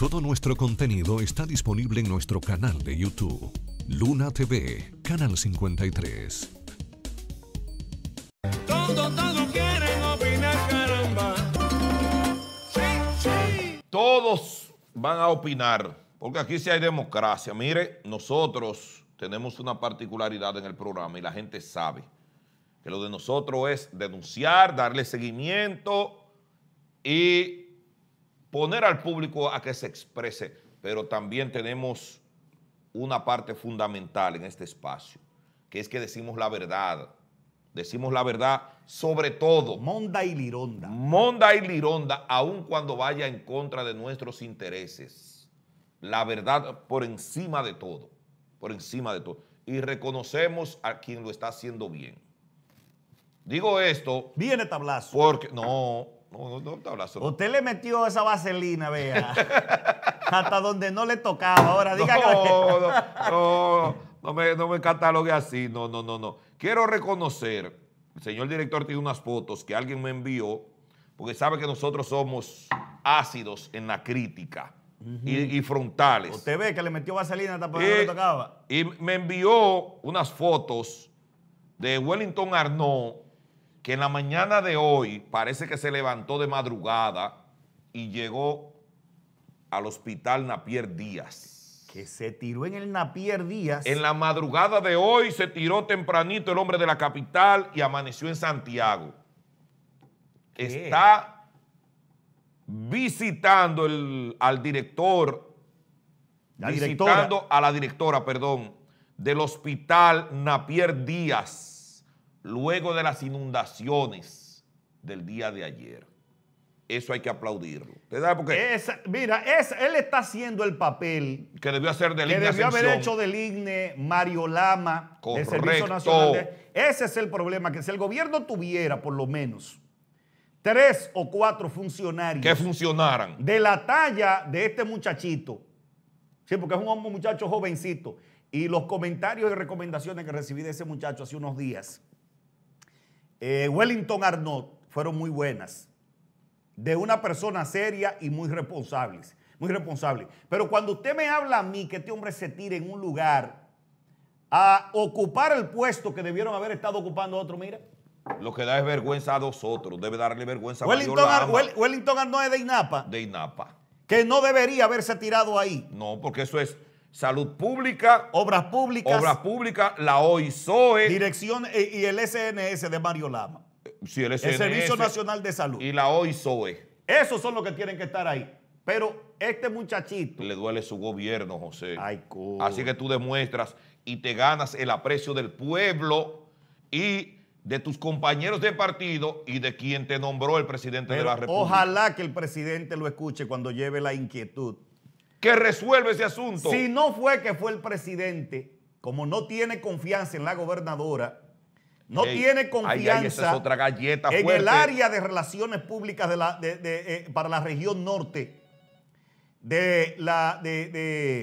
Todo nuestro contenido está disponible en nuestro canal de YouTube, Luna TV, Canal 53. opinar, caramba. Sí, sí. Todos van a opinar, porque aquí sí hay democracia. Mire, nosotros tenemos una particularidad en el programa y la gente sabe que lo de nosotros es denunciar, darle seguimiento y poner al público a que se exprese, pero también tenemos una parte fundamental en este espacio, que es que decimos la verdad. Decimos la verdad sobre todo. Monda y Lironda. Monda y Lironda, aun cuando vaya en contra de nuestros intereses. La verdad por encima de todo. Por encima de todo. Y reconocemos a quien lo está haciendo bien. Digo esto. Viene tablazo. Porque, no, no, no, no, Usted le metió esa vaselina, vea. hasta donde no le tocaba. Ahora, diga no, no, no, no me, no me catalogue así. No, no, no, no. Quiero reconocer, el señor director tiene unas fotos que alguien me envió, porque sabe que nosotros somos ácidos en la crítica. y, frontales. Usted ve que le metió vaselina hasta donde no le eh, tocaba. Y me envió unas fotos de Wellington Arnaud que en la mañana de hoy parece que se levantó de madrugada y llegó al hospital Napier Díaz. Que se tiró en el Napier Díaz. En la madrugada de hoy se tiró tempranito el hombre de la capital y amaneció en Santiago. Está visitando al director, visitando a la directora, perdón, del hospital Napier Díaz luego de las inundaciones del día de ayer. Eso hay que aplaudirlo. por qué? mira, él está haciendo el papel que debió hacer del Que haber hecho del INE, Mario Lama, del Servicio Nacional. ese es el problema, que si el gobierno tuviera por lo menos tres o cuatro funcionarios. Que funcionaran. De la talla de este muchachito. Sí, porque es un muchacho jovencito. Y los comentarios y recomendaciones que recibí de ese muchacho hace unos días eh, Wellington Arnott fueron muy buenas, de una persona seria y muy responsable, muy responsable. Pero cuando usted me habla a mí que este hombre se tire en un lugar a ocupar el puesto que debieron haber estado ocupando otro, mira. Lo que da es vergüenza a otros debe darle vergüenza a Wellington Arnott es de INAPA. De INAPA. Que no debería haberse tirado ahí. No, porque eso es Salud Pública. Obras Públicas. Obras Públicas, la OISOE. Dirección eh, y el SNS de Mario Lama. Eh, sí, el, SNS, el Servicio Nacional de Salud. Y la OISOE. Esos son los que tienen que estar ahí. Pero este muchachito. Le duele su gobierno, José. Ay, Así que tú demuestras y te ganas el aprecio del pueblo y de tus compañeros de partido y de quien te nombró el presidente de la República. Ojalá que el presidente lo escuche cuando lleve la inquietud que resuelve ese asunto. Si no fue que fue el presidente, como no tiene confianza en la gobernadora, no tiene confianza otra galleta en el área de relaciones públicas de la, eh, para la región norte de,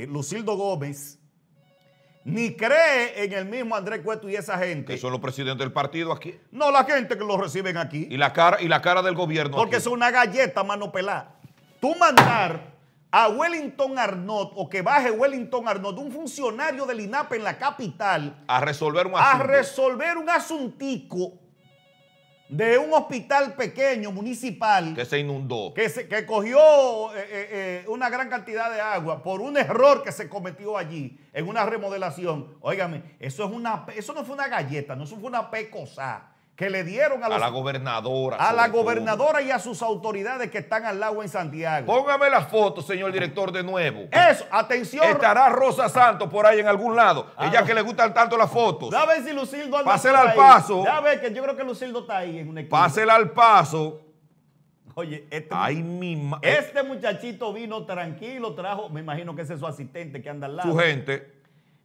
Lucildo Gómez, ni cree en el mismo Andrés Cueto y esa gente. Que son los presidentes del partido aquí. No, la gente que los reciben aquí. Y la cara, y la cara del gobierno. Porque es una galleta mano pelada. Tú mandar a Wellington Arnott o que baje Wellington Arnott, un funcionario del INAP en la capital, a resolver un asuntico de un hospital pequeño municipal que se inundó, que, se, cogió eh, eh, eh, una gran cantidad de agua por un error que se cometió allí en una remodelación. Óigame, eso es una eso no fue una galleta, no eso fue una pecosa que le dieron a, la gobernadora. A la gobernadora y a sus autoridades que están al lado en Santiago. Póngame las fotos señor director, de nuevo. Eso, atención. Estará Rosa Santos por ahí en algún lado. Ah, Ella que le gustan tanto las fotos. Ya ver si Lucildo anda Pásela al paso. Ya que yo creo que Lucildo está ahí en un equipo. Pásela al paso. Oye, este, este muchachito vino tranquilo, trajo, me imagino que ese es su asistente que anda al lado. Su gente.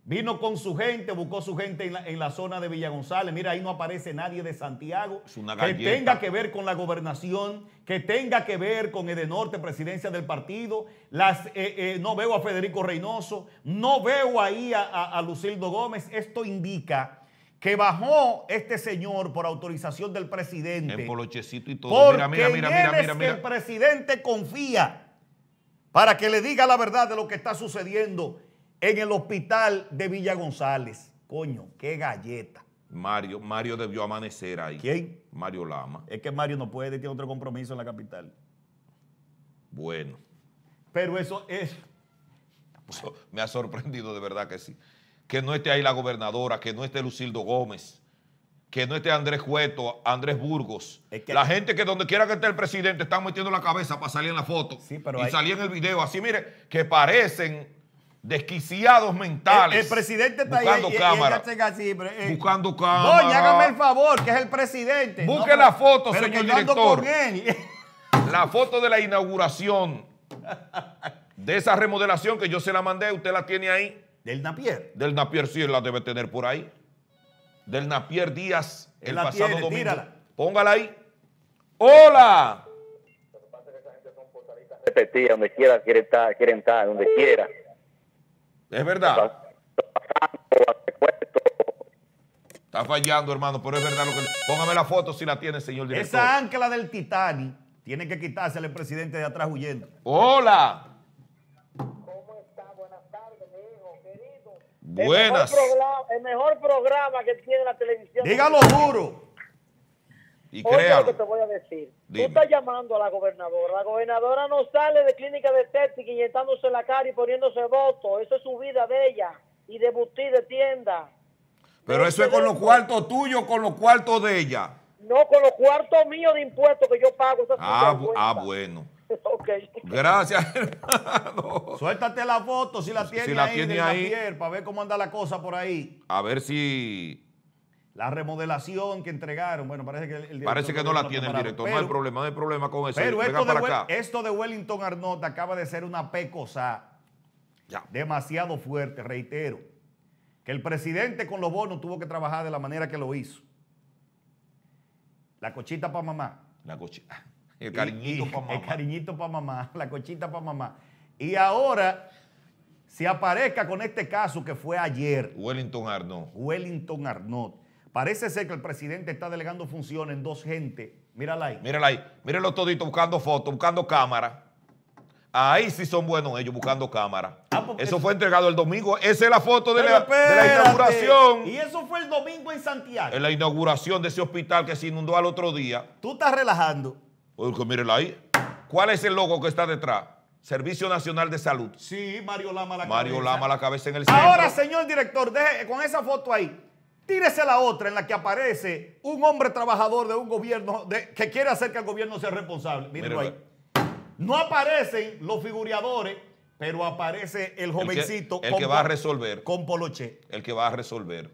Vino con su gente, buscó su gente en la, zona de Villa González. Mira, ahí no aparece nadie de Santiago que tenga que ver con la gobernación, que tenga que ver con Edenorte, presidencia del partido. Las, eh, eh, no veo a Federico Reynoso, no veo ahí a, Lucildo Gómez. Esto indica que bajó este señor por autorización del presidente. El polochecito y todo. Porque mira, mira, mira, mira, mira, el presidente confía para que le diga la verdad de lo que está sucediendo en el hospital de Villa González. Coño, qué galleta. Mario, Mario debió amanecer ahí. ¿Quién? Mario Lama. Es que Mario no puede, tiene otro compromiso en la capital. Bueno. Pero eso es. Me ha sorprendido de verdad que sí. Que no esté ahí la gobernadora, que no esté Lucildo Gómez, que no esté Andrés Cueto, Andrés Burgos. la gente que donde quiera que esté el presidente está metiendo la cabeza para salir en la foto. Sí, y salir en el video. Así, mire, que parecen desquiciados mentales. El, presidente está buscando ahí. Cámara, eh, buscando cámara. hágame el favor, que es el presidente. Busque la foto, señor director. La foto de la inauguración de esa remodelación que yo se la mandé, usted la tiene ahí. Del Napier. Del Napier sí la debe tener por ahí. Del Napier Díaz el, pasado domingo. Póngala ahí. ¡Hola! Repetía donde quiera, quiere estar, quieren estar, donde quiera. Es verdad. Está fallando, hermano, pero es verdad lo que... Póngame la foto si la tiene, señor director. Esa ancla del Titanic tiene que quitarse el presidente de atrás huyendo. ¡Hola! Buenas. El mejor, programa, el mejor programa que tiene la televisión. Dígalo duro. Y lo que te voy a decir. Tú estás llamando a la gobernadora. La gobernadora no sale de clínica de estética inyectándose la cara y poniéndose votos. Eso es su vida de ella. Y de butí de tienda. Pero eso es con los cuartos tuyos, con los cuartos de ella. No, con los cuartos míos de impuestos que yo pago. Ah, ah, bueno. Gracias, hermano. Suéltate la foto si la tiene si ahí, la tiene ahí. para ver cómo anda la cosa por ahí. A ver si la remodelación que entregaron, bueno, parece que Parece que no la tienen, el director, no hay problema, no problema con eso. Pero esto de, Wellington Arnott acaba de ser una pecosa ya. demasiado fuerte, reitero. Que el presidente con los bonos tuvo que trabajar de la manera que lo hizo. La cochita para mamá. La cochita. El cariñito para mamá. El cariñito para mamá, la cochita para mamá. Y ahora se aparezca con este caso que fue ayer. Wellington Arnott. Wellington Arnott Parece ser que el presidente está delegando funciones en dos gente. Mírala ahí. Mírala ahí. Mírenlo todito buscando fotos, buscando cámara. Ahí sí son buenos ellos buscando cámara. Ah, eso fue entregado el domingo. Esa es la foto de la, inauguración. Y eso fue el domingo en Santiago. En la inauguración de ese hospital que se inundó al otro día. Tú estás relajando. Porque mírela ahí. ¿Cuál es el logo que está detrás? Servicio Nacional de Salud. Sí, Mario Lama la cabeza. Mario Lama la cabeza en el centro. Ahora, señor director, deje con esa foto ahí. Tírese la otra en la que aparece un hombre trabajador de un gobierno que quiere hacer que el gobierno sea responsable. Mírenlo ahí. No aparecen los figuradores, pero aparece el jovencito. El que, va a resolver. Con Poloche. El que va a resolver.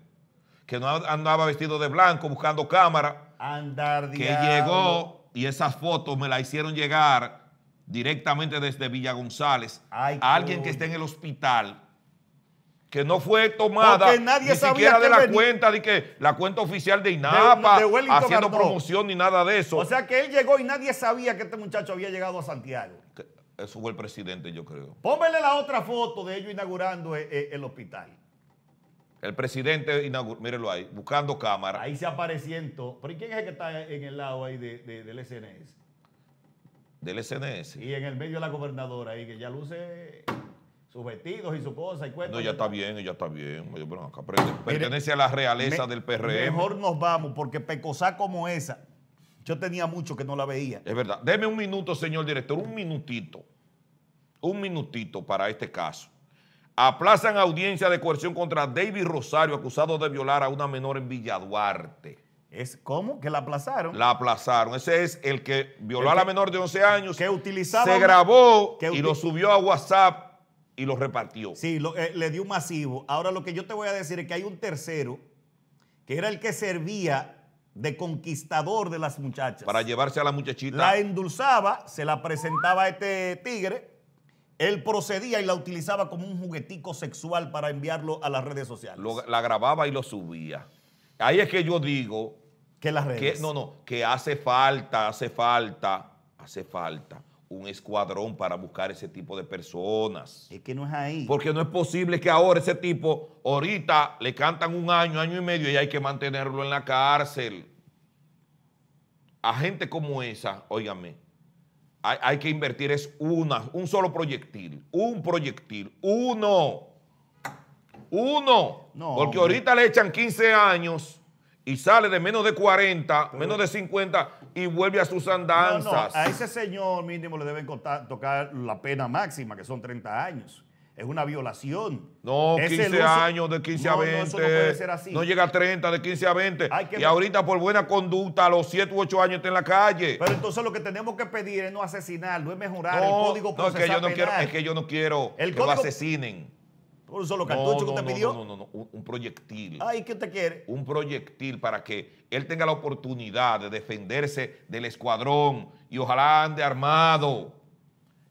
Que no andaba vestido de blanco buscando cámara. Andar Que llegó y esas fotos me la hicieron llegar directamente desde Villa González. a alguien que está en el hospital que no fue tomada nadie ni sabía siquiera de la cuenta, de que la cuenta oficial de INAPA, haciendo promoción ni nada de eso. O sea que él llegó y nadie sabía que este muchacho había llegado a Santiago. eso fue el presidente, yo creo. Póngale la otra foto de ellos inaugurando eh, eh, el, hospital. El presidente inauguró, mírenlo ahí, buscando cámara. Ahí se apareciendo. ¿Pero quién es el que está en el lado ahí del SNS? Del SNS. Y en el medio de la gobernadora ahí, que ya luce sus vestidos y su cosa y cuentas. No, ella está bien, ya está bien. acá pertenece a la realeza del PRM. Mejor nos vamos, porque pecosá como esa, yo tenía mucho que no la veía. Es verdad. Deme un minuto, señor director, un minutito. Un minutito para este caso. Aplazan audiencia de coerción contra David Rosario, acusado de violar a una menor en Villaduarte. ¿Es, ¿Cómo? ¿Que la aplazaron? La aplazaron. Ese es el que violó a la menor de 11 años. Que utilizaba. Se grabó y lo subió a WhatsApp y lo repartió. Sí, eh, le dio masivo. Ahora lo que yo te voy a decir es que hay un tercero que era el que servía de conquistador de las muchachas. Para llevarse a la muchachita. La endulzaba, se la presentaba a este tigre, él procedía y la utilizaba como un juguetico sexual para enviarlo a las redes sociales. la grababa y lo subía. Ahí es que yo digo... Que las redes. no, no, que hace falta, hace falta, hace falta un escuadrón para buscar ese tipo de personas. Es que no es ahí. Porque no es posible que ahora ese tipo, ahorita le cantan un año, año y medio y hay que mantenerlo en la cárcel. A gente como esa, óigame, hay, que invertir es una, un solo proyectil, un proyectil, uno. Uno. Porque ahorita le echan 15 años y sale de menos de 40, menos de 50 y vuelve a sus andanzas. No, a ese señor mínimo le deben tocar la pena máxima, que son 30 años. Es una violación. No, 15 años de 15 a 20. No, puede ser así. no llega a 30, de 15 a 20. y ahorita por buena conducta a los 7 u 8 años está en la calle. Pero entonces lo que tenemos que pedir es no asesinar, no es mejorar el código procesal no, es que yo no Quiero, es que yo no quiero que lo asesinen. ¿Por un no, que usted no, pidió? No, no, un, proyectil. Ay, ¿qué usted quiere? Un proyectil para que él tenga la oportunidad de defenderse del escuadrón y ojalá ande armado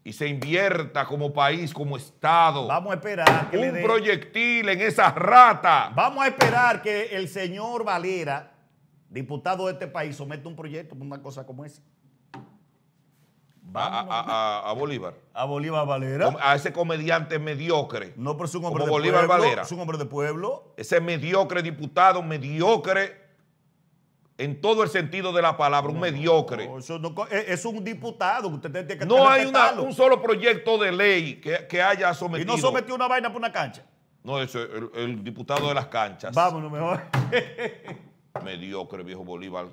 y se invierta como país, como Estado. Vamos a esperar un proyectil en esa rata. Vamos a esperar que el señor Valera, diputado de este país, someta un proyecto una cosa como esa. A, Bolívar. A Bolívar Valera. A ese comediante mediocre. No, pero es un de Bolívar pueblo, Es un hombre de pueblo. Ese mediocre diputado, mediocre en todo el sentido de la palabra, un mediocre. es un diputado. Usted tiene que no hay un solo proyecto de ley que, haya sometido. Y no sometió una vaina por una cancha. No, eso el, el diputado de las canchas. Vámonos mejor. mediocre, viejo Bolívar.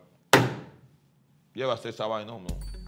Llévase esa vaina, no.